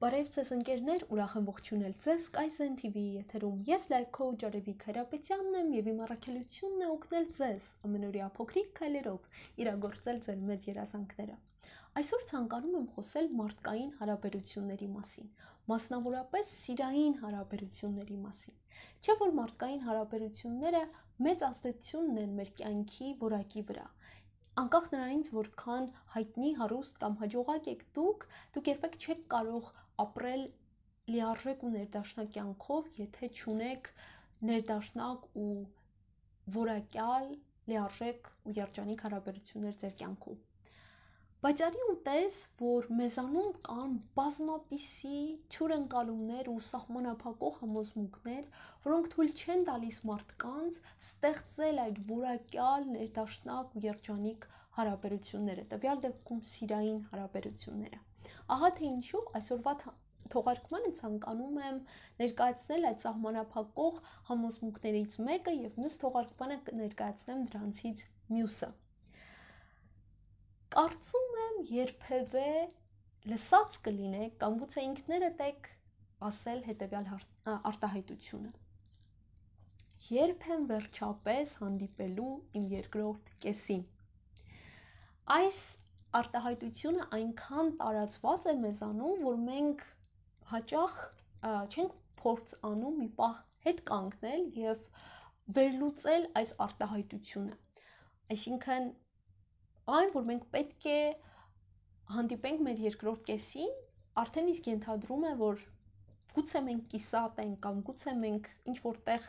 Բարև ձեզ ընկերներ, ուրախ եմ ողջունել ձեզ Kaizen TV-ի եթերում։ Ես Life Coach Արևիկ Հարապետյանն եմ եւ իմ առաքելությունն է օգնել ձեզ ամենօրյա փոքրիկ քայլերով իրագործել ձեր մեծ երազանքները։ Այսօր ցանկանում եմ խոսել մարդկային հարաբերությունների մասին, մասնավորապես սիրային հարաբերությունների մասին։ Չէ՞ որ մարդկային հարաբերությունները մեծ ազդեցությունն են մեր կյանքի որակի վրա անկախ նրանից որքան հայտնի, հարուստ կամ հաջողակ եք դուք, դուք երբեք չեք կարող ապրել լիարժեք ու ներդաշնակ կյանքով, եթե չունեք ներդաշնակ ու որակյալ լիարժեք ու երջանիկ հարաբերություններ ձեր կյանքում։ Բայց արի ուտես, որ մեզանում կան բազմապիսի ճուրընկալումներ ու սահմանափակող համոզմունքներ, որոնք թույլ չեն տալիս մարդկանց ստեղծել այդ որակյալ ներդաշնակ ու երջանիկ հարաբերությունները հարաբերությունները, տվյալ դեպքում սիրային հարաբերությունները։ Ահա թե ինչու այսօրվա թողարկմանը ցանկանում եմ ներկայացնել այդ սահմանափակող համոզմունքներից մեկը եւ մյուս թողարկմանը ներկայացնեմ դրանցից մյուսը։ Կարծում եմ երբևէ լսած կլինեք կամ գուցե ինքներդ եք ասել հետեւյալ արտահայտությունը։ Երբ եմ վերջապես հանդիպելու իմ երկրորդ կեսին։ Այս արտահայտությունը այնքան տարածված է մեզանում, որ մենք հաճախ չենք փորձ անում մի պահ հետ կանգնել եւ վերլուծել այս արտահայտությունը։ Այսինքն այն, որ մենք պետք է հանդիպենք մեր երկրորդ կեսին, արդեն իսկ ենթադրում է, որ գուցե մենք կիսատ ենք կամ գուցե մենք ինչ որտեղ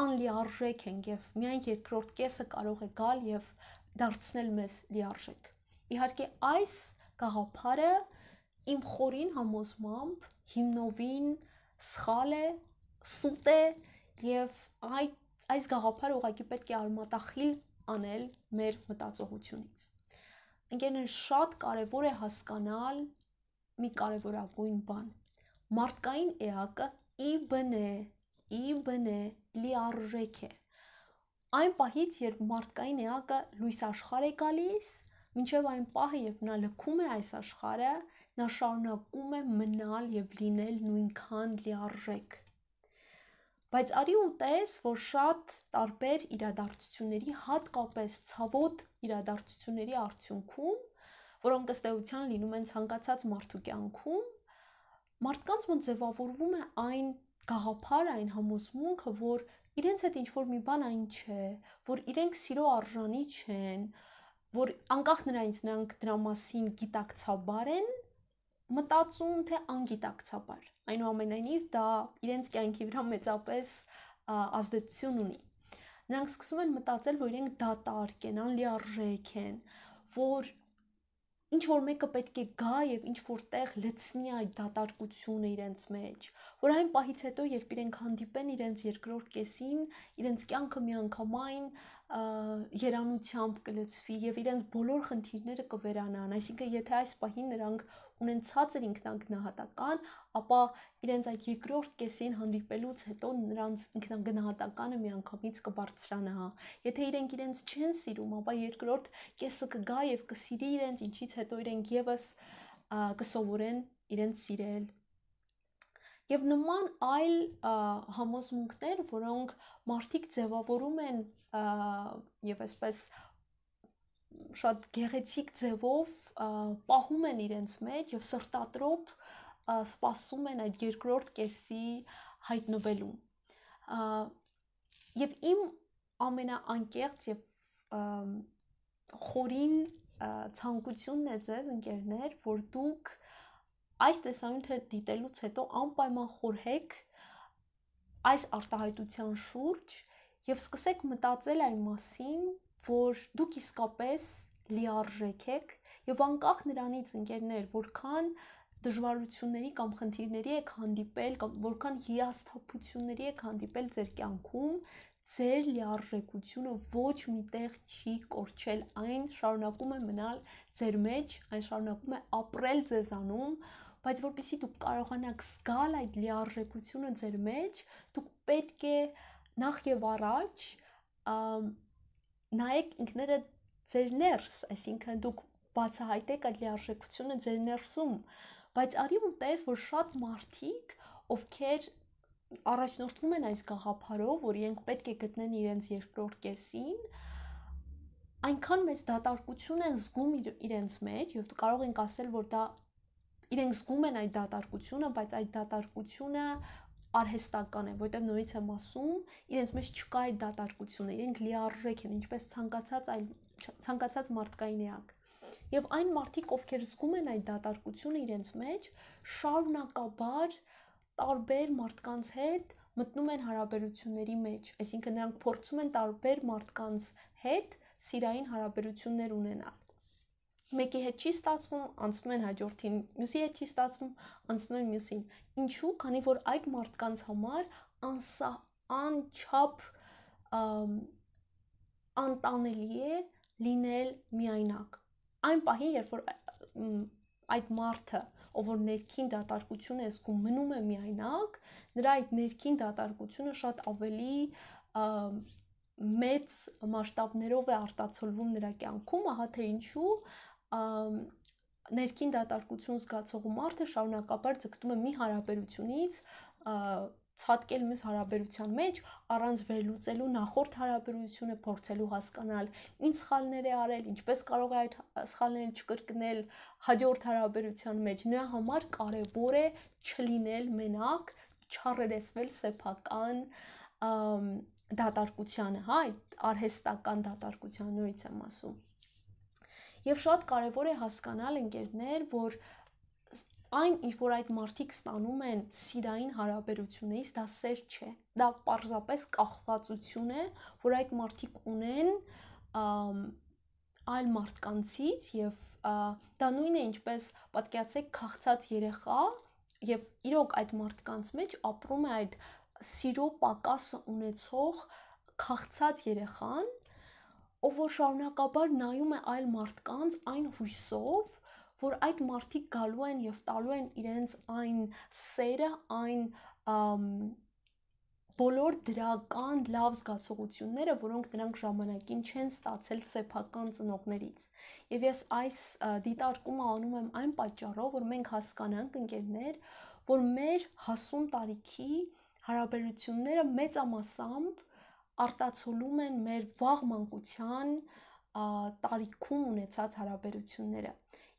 անլիարժեք ենք եւ միայն երկրորդ կեսը կարող է գալ եւ դարձնել մեզ լիարժեք։ Իհարկե այս գաղափարը իմ խորին համոզմամբ հիմնովին սխալ է, սուտ է եւ այդ այս գաղափարը ուղղակի պետք է արմատախիլ անել մեր մտածողությունից։ Ընկերներ, շատ կարեւոր է հասկանալ մի կարևորագույն բան։ Մարդկային էակը իբն է, իբն է լիարժեք է։ լի այն պահից, երբ մարդկային էակը լույս աշխարհ է գալիս, մինչև այն պահը, երբ նա լքում է այս աշխարհը, նա շարունակում է մնալ եւ լինել նույնքան լիարժեք։ Բայց արի ու տես, որ շատ տարբեր իրադարձությունների, հատկապես ցավոտ իրադարձությունների արդյունքում, որոնք ըստ էության լինում են ցանկացած մարդու կյանքում, մարդկանց մոտ ձևավորվում է այն գաղափարը, այն համոզմունքը, որ իրենց հետ ինչ որ մի բան այն չէ, որ իրենք սիրո արժանի չեն, որ անկախ նրանից նրանք դրա մասին գիտակցաբար են մտածում, թե անգիտակցաբար։ Այնուամենայնիվ դա իրենց կյանքի վրա մեծապես ազդեցություն ունի։ Նրանք սկսում են մտածել, որ իրենք դատարկ են, անլիարժեք են, որ ինչ որ մեկը պետք է գա եւ ինչ որտեղ լցնի այդ դատարկությունը իրենց մեջ, որ այն պահից հետո, երբ իրենք հանդիպեն իրենց երկրորդ կեսին, իրենց կյանքը միանգամայն երանությամբ կլցվի եւ իրենց բոլոր խնդիրները կվերանան։ Այսինքն, եթե այս պահին նրանք ունեն ցածր ինքնագնահատական, ապա իրենց այդ երկրորդ կեսին հանդիպելուց հետո նրանց ինքնագնահատականը միանգամից կբարձրանա։ Եթե իրենք իրենց չեն սիրում, ապա երկրորդ կեսը կգա եւ կսիրի իրենց, ինչից հետո իրենք եւս կսովորեն իրենց սիրել։ Եվ նման այլ համոզմունքներ, որոնք մարդիկ ձևավորում են եւ այսպես շատ գեղեցիկ ձևով պահում են իրենց մեջ եւ սրտատրոպ սպասում են այդ երկրորդ կեսի հայտնվելուն։ Եվ իմ ամենաանկեղծ եւ խորին ցանկությունն է ձեզ ընկերներ, որ դուք այս տեսանյութը դիտելուց հետո անպայման խորհեք այս արտահայտության շուրջ եւ սկսեք մտածել այն մասին, որ դուք իսկապես լիարժեք եք եւ անկախ նրանից ընկերներ, որքան դժվարությունների կամ խնդիրների եք հանդիպել կամ որքան հիասթափությունների եք հանդիպել ձեր կյանքում, ձեր լիարժեքությունը ոչ միտեղ չի կորչել, այն շարունակում է մնալ ձեր մեջ, այն շարունակում է ապրել ձեզանում, բայց որpիսի դուք կարողանաք զգալ այդ լիարժեքությունը ձեր մեջ, դուք պետք է նախ եւ առաջ նայեք ինքները ձեր ներս, այսինքն դուք բացահայտեք այդ լիարժեքությունը ձեր ներսում, բայց արի ու տես, որ շատ մարդիկ, ովքեր առաջնորդվում են այս գաղափարով, որ իրենք պետք է գտնեն իրենց երկրորդ կեսին, այնքան մեծ դատարկություն են զգում իր, իրենց մեջ եւ կարող ենք ասել, որ դա իրենք զգում են այդ դատարկությունը, բայց այդ դատարկությունը արհեստական են, որտեղ նորից եմ ասում, իրենց մեջ չկա այդ դատարկությունը, իրենք լիարժեք են, ինչպես ցանկացած այլ ցանկացած մարդկային էակ։ Եվ այն մարդիկ, ովքեր զգում են այդ դատարկությունը իրենց մեջ, շարունակաբար տարբեր մարդկանց հետ մտնում են հարաբերությունների մեջ, այսինքն նրանք փորձում են տարբեր մարդկանց հետ սիրային հարաբերություններ ունենալ մեկի հետ չի ստացվում, անցնում են հաջորդին, մյուսի հետ չի ստացվում, անցնում են մյուսին։ Ինչու՞, քանի որ այդ մարդկանց համար անսա անչափ անտանելի է լինել միայնակ։ Այն պահին, երբ որ այդ մարդը, ով որ ներքին դատարկություն է զգում, մնում է միայնակ, նրա այդ ներքին դատարկությունը շատ ավելի մեծ մասշտաբներով է արտացոլվում նրա կյանքում, ահա թե ինչու ներքին դատարկություն զգացող մարդը շարունակաբար ձգտում է մի հարաբերությունից ցածկել մեզ հարաբերության մեջ առանց վերլուծելու նախորդ հարաբերությունը փորձելու հասկանալ ինչ սխալներ է արել, ինչպես կարող է այդ սխալները չկրկնել հաջորդ հարաբերության մեջ։ Նրա համար կարևոր է չլինել մենակ, չառերեսվել սեփական դատարկությանը, հա, արհեստական դատարկության նույնից եմ ասում։ Եվ շատ կարևոր է հասկանալ ընկերներ, որ այն ինչ որ այդ մարդիկ ստանում են սիրային հարաբերությունից, դա սեր չէ։ Դա պարզապես կախվածություն է, որ այդ մարդիկ ունեն այլ մարդկանցից եւ դա նույնն է ինչպես պատկերացեք քաղցած երեխա եւ իրոք այդ մարդկանց մեջ ապրում է այդ սիրո պակասը ունեցող քաղցած երեխան ով որ շարունակաբար նայում է այլ մարդկանց այն հույսով, որ այդ մարդիկ գալու են եւ տալու են իրենց այն սերը, այն բոլոր դրական լավ զգացողությունները, որոնք նրանք ժամանակին չեն ստացել սեփական ծնողներից։ Եվ ես այս դիտարկումը անում եմ այն պատճառով, որ մենք հասկանանք, ընկերներ, որ մեր հասուն տարիքի հարաբերությունները մեծամասամբ արտացոլում են մեր վաղ մանկության տարիքում ունեցած հարաբերությունները։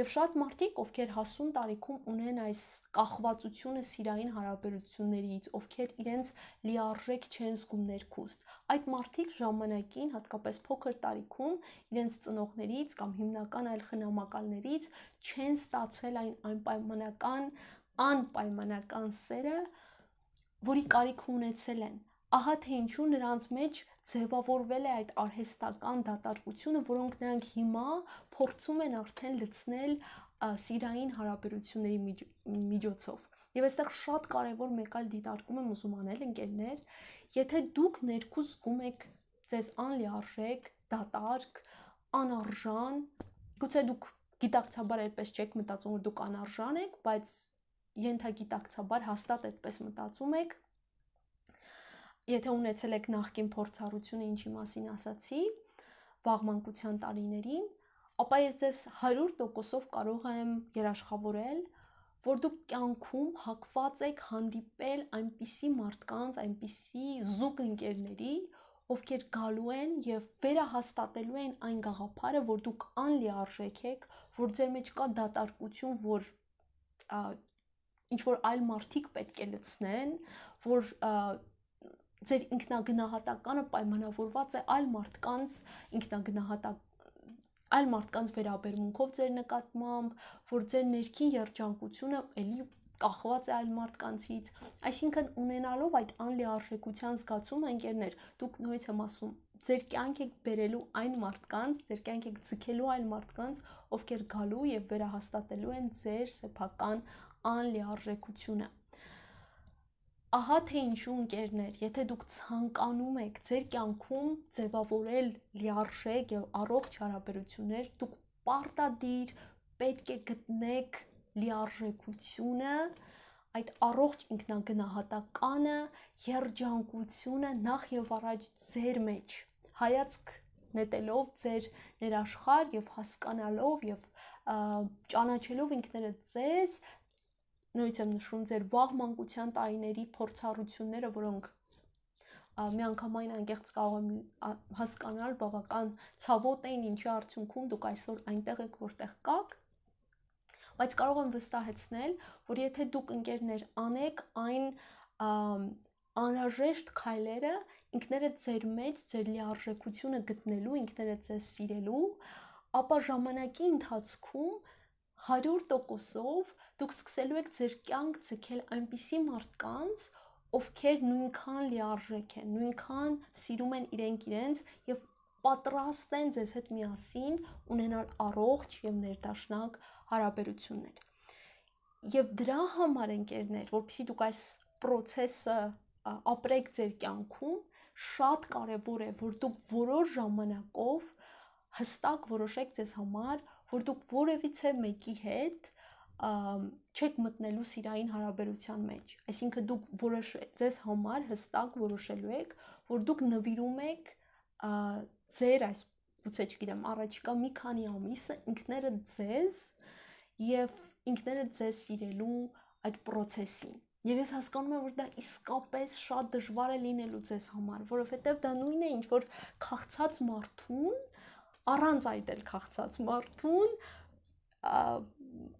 Եվ շատ մարդիկ, ովքեր հասուն տարիքում ունեն այս կախվածությունը սիրային հարաբերություններից, ովքեր իրենց լիարժեք չեն զգում ներքուստ, այդ մարդիկ ժամանակին, հատկապես փոքր տարիքում, իրենց ծնողներից կամ հիմնական այլ խնամակալներից չեն ստացել այն անպայմանական, անպայմանական սերը, որի կարիք ունեցել են ահա թե ինչու նրանց մեջ ձևավորվել է այդ արհեստական դատարկությունը, որոնք նրանք հիմա փորձում են արդեն լցնել սիրային հարաբերությունների միջոցով։ Եվ այստեղ շատ կարևոր մեկ այլ դիտարկում եմ ուզում անել, ընկերներ, եթե դուք ներքուզ զգում եք ձեզ անլիարժեք, դատարկ, անարժան, գուցե դուք գիտակցաբար այդպես չեք մտածում, որ դուք անարժան եք, բայց ենթագիտակցաբար հաստատ այդպես մտածում եք, եթե ունեցել եք նախկին փորձառությունը, ինչի մասին ասացի, վաղմանկության տարիներին, ապա ես ձեզ 100%-ով կարող եմ երաշխավորել, որ դուք կյանքում հակված եք հանդիպել այնպիսի մարդկանց, այնպիսի զուգ ընկերների, ովքեր գալու են եւ վերահաստատելու են այն գաղափարը, որ դուք անլիարժեք եք, որ ձեր մեջ կա դատարկություն, որ ինչ որ այլ մարդիկ պետք է լցնեն, որ և, ձեր ինքնագնահատականը պայմանավորված է այլ մարդկանց ինքնագնահատակ այլ մարդկանց վերաբերմունքով ձեր նկատմամբ, որ ձեր ներքին երջանկությունը ելի կախված է այլ մարդկանցից։ Այսինքն ունենալով այդ անլիարժեքության զգացումը, ընկերներ, դուք նույնից եմ ասում, ձեր կյանք եք բերելու այն մարդկանց, ձեր կյանք եք ձգելու այլ մարդկանց, ովքեր գալու եւ վերահաստատելու են ձեր սեփական անլիարժեքությունը։ Ահա թե ինչու ընկերներ, եթե դուք ցանկանում եք ձեր կյանքում ձևավորել լիարժեք եւ առողջ հարաբերություններ, դուք պարտադիր պետք է գտնեք լիարժեքությունը, այդ առողջ ինքնագնահատականը, երջանկությունը նախ եւ առաջ ձեր մեջ։ Հայացք նետելով ձեր ներաշխար եւ հասկանալով եւ ճանաչելով ինքներդ ձեզ նույնիսկ եմ նշում ձեր վաղ մանկության տարիների փորձառությունները, որոնք միանգամայն անկեղծ կարող եմ հասկանալ բավական ցավոտ էին ինչի արդյունքում դուք այսօր այնտեղ եք որտեղ կաք բայց կարող եմ վստահեցնել որ եթե դուք ընկերներ անեք այն անհրաժեշտ քայլերը ինքներդ ձեր մեջ ձեր լիարժեքությունը գտնելու ինքներդ ձեզ սիրելու ապա ժամանակի ընթացքում 100%-ով դուք սկսելու եք ձեր կյանք ցկել այնպիսի մարդկանց, ովքեր նույնքան լիարժեք են, նույնքան սիրում են իրենք իրենց եւ պատրաստ են ձեզ հետ միասին ունենալ առողջ եւ ներդաշնակ հարաբերություններ։ Եվ դրա համար ընկերներ, որpիսի դուք այս process-ը ապրեք ձեր կյանքում, շատ կարևոր է, որ դուք որոշ ժամանակով հստակ որոշեք ձեզ համար, որ դուք որևիցե մեկի հետ չեք մտնելու սիրային հարաբերության մեջ։ Այսինքն դուք որոշ ձեզ համար հստակ որոշելու եք, որ դուք նվիրում եք ձեր այս գուցե չգիտեմ, առաջիկա մի քանի ամիսը ինքներդ ձեզ եւ ինքներդ ձեզ սիրելու այդ process-ին։ Եվ ես հասկանում եմ, որ դա իսկապես շատ դժվար է լինելու ձեզ համար, որովհետև դա նույնն է, ինչ որ քաղցած մարդուն, առանց այդ էլ քաղցած մարդուն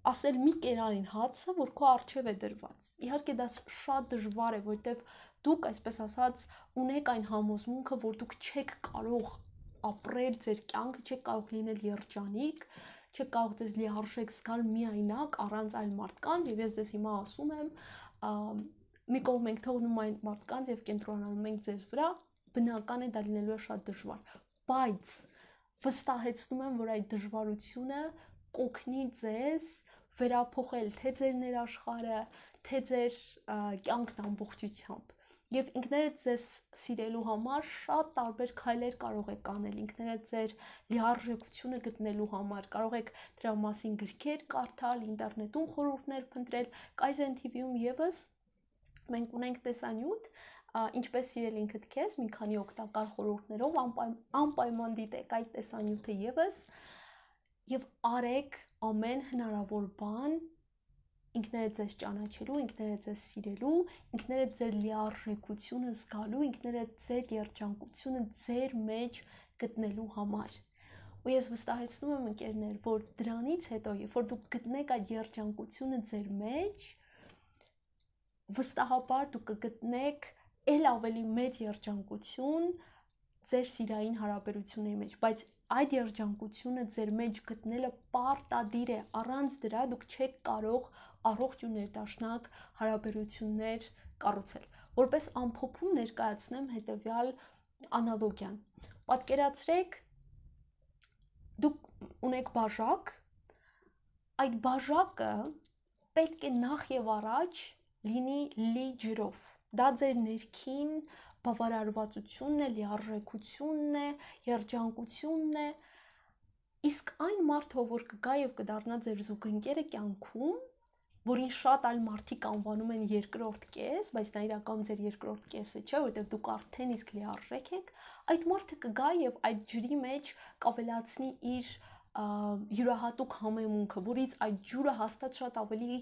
ասել մի կերային հացը, որ քո արջև է դրված։ Իհարկե դա շատ դժվար է, որովհետև դուք, այսպես ասած, ունեք այն համոզմունքը, որ դուք չեք կարող ապրել ձեր կյանքը, չեք կարող լինել երջանիկ, չեք կարող դες լիարժեք զգալ միայնակ առանց այլ մարդկանց, եւ ես դες հիմա ասում եմ, մի կողմ ենք թողնում այն մարդկանց եւ կենտրոնանում ենք ձեզ վրա, բնական է դա լինելու է շատ դժվար, բայց վստահեցնում եմ, որ այդ դժվարությունը կօգնի ձեզ վերափոխել թե ձեր ներաշխարը, թե ձեր կյանքն ամբողջությամբ։ Եվ ինքներդ ձեզ սիրելու համար շատ տարբեր քայլեր կարող եք անել։ Ինքներդ ձեր լիարժեքությունը գտնելու համար կարող եք դրա մասին գրքեր կարդալ, ինտերնետում խորհուրդներ փնտրել, Kaizen TV-ում եւս մենք ունենք տեսանյութ, ինչպես սիրել ինքդ քեզ, մի քանի օգտակար խորհուրդներով անպայ, անպայման դիտեք այդ տեսանյութը եւս։ և եւ արեք ամեն հնարավոր բան ինքներդ ձեզ ճանաչելու, ինքներդ ձեզ սիրելու, ինքներդ ձեր լիարժեքությունը զգալու, ինքներդ ձեր երջանկությունը ձեր մեջ գտնելու համար։ Ու ես վստահեցնում եմ ընկերներ, որ դրանից հետո, երբ որ դուք գտնեք այդ երջանկությունը ձեր մեջ, վստահաբար դուք կգտնեք ել ավելի մեծ երջանկություն ձեր սիրային հարաբերությունների մեջ, բայց այդ երջանկությունը ձեր մեջ գտնելը պարտադիր է։ Առանց դրա դուք չեք կարող առողջ ու ներդաշնակ հարաբերություններ կառուցել։ Որպես ամփոփում ներկայացնեմ հետեւյալ անալոգիան։ Պատկերացրեք դուք ունեք բաժակ, այդ բաժակը պետք է նախ եւ առաջ լինի լի ջրով։ Դա ձեր ներքին բավարարվածությունն է, լիարժեքությունն է, երջանկությունն է։ Իսկ այն մարդը, որ կգա եւ կդառնա ձեր զուգընկերը կյանքում, որին շատ այլ մարդիկ անվանում են երկրորդ կես, բայց դա իրական ձեր երկրորդ կեսը չէ, որտեղ դուք արդեն իսկ լիարժեք եք, այդ մարդը կգա եւ այդ ջրի մեջ կավելացնի իր յուրահատուկ համեմունքը, որից այդ ջուրը հաստատ շատ ավելի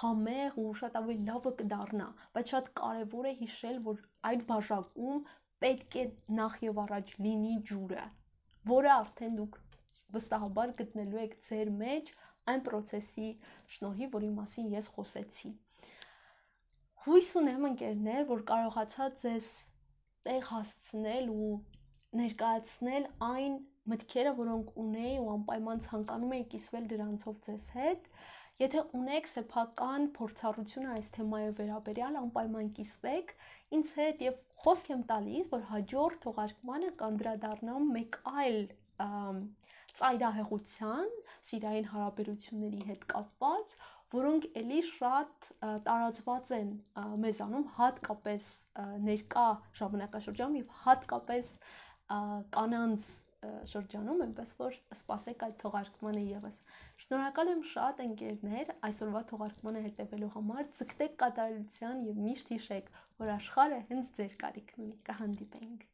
համեղ ու շատ ավելի լավը կդառնա, բայց շատ կարևոր է հիշել, որ այդ բաժակում պետք է նախ եւ առաջ լինի ջուրը, որը արդեն դուք վստահաբար գտնելու եք ձեր մեջ այն process-ի շնորհիվ, որի մասին ես խոսեցի։ Հույս ունեմ ընկերներ, որ կարողացա ձեզ տեղ հասցնել ու ներկայացնել այն մտքերը, որոնք ունեի ու անպայման ցանկանում էի կիսվել դրանցով ձեզ հետ, եթե ունեք սեփական փորձառություն այս թեմայի վերաբերյալ, անպայման կիսվեք ինձ հետ եւ խոսք եմ տալիս, որ հաջորդ թողարկմանը կանդրադառնամ մեկ այլ ծայրահեղության, սիրային հարաբերությունների հետ կապված, որոնք էլի շատ տարածված են մեզանում, հատկապես ներկա ժամանակաշրջանում եւ հատկապես կանանց շրջանում, այնպես որ սպասեք այդ թողարկմանը եւս։ Շնորհակալ եմ շատ ընկերներ այսօրվա թողարկմանը հետևելու համար, ցկտեք կատարելության եւ միշտ հիշեք, որ աշխարհը հենց ձեր կարիքն ունի։ Կհանդիպենք։